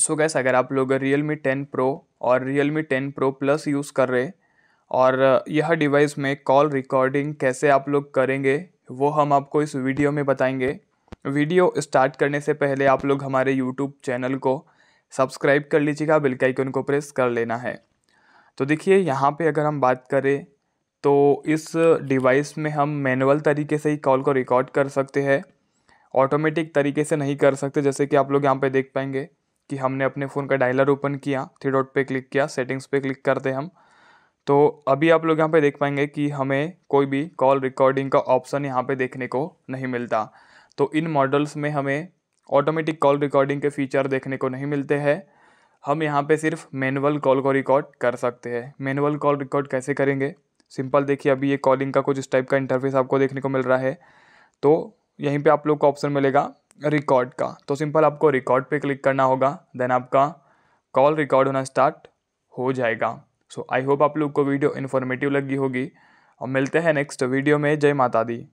सो gas अगर आप लोग रियल मी टेन प्रो और Realme ten pro plus use कर रहे और यह डिवाइस में कॉल रिकॉर्डिंग कैसे आप लोग करेंगे वो हम आपको इस वीडियो में बताएंगे वीडियो स्टार्ट करने से पहले आप लोग हमारे यूट्यूब चैनल को सब्सक्राइब कर लीजिएगा बिल का आइकन को प्रेस कर लेना है तो देखिए यहाँ पे अगर हम बात करें तो इस डिवाइस में हम मैनुअल तरीके से ही कॉल को रिकॉर्ड कर सकते हैं ऑटोमेटिक तरीके से नहीं कर सकते जैसे कि आप लोग यहाँ पे देख पाएंगे कि हमने अपने फ़ोन का डायलर ओपन किया थ्री डॉट पे क्लिक किया सेटिंग्स पे क्लिक करते हम तो अभी आप लोग यहाँ पे देख पाएंगे कि हमें कोई भी कॉल रिकॉर्डिंग का ऑप्शन यहाँ पे देखने को नहीं मिलता तो इन मॉडल्स में हमें ऑटोमेटिक कॉल रिकॉर्डिंग के फीचर देखने को नहीं मिलते हैं हम यहाँ पे सिर्फ मैनुअल कॉल को रिकॉर्ड कर सकते हैं मैनुअल कॉल रिकॉर्ड कैसे करेंगे सिंपल देखिए अभी ये कॉलिंग का कुछ इस टाइप का इंटरफेस आपको देखने को मिल रहा है तो यहीं पे आप लोग को ऑप्शन मिलेगा रिकॉर्ड का तो सिंपल आपको रिकॉर्ड पे क्लिक करना होगा देन आपका कॉल रिकॉर्ड होना स्टार्ट हो जाएगा सो आई होप आप लोग को वीडियो इन्फॉर्मेटिव लगी होगी और मिलते हैं नेक्स्ट वीडियो में जय माता दी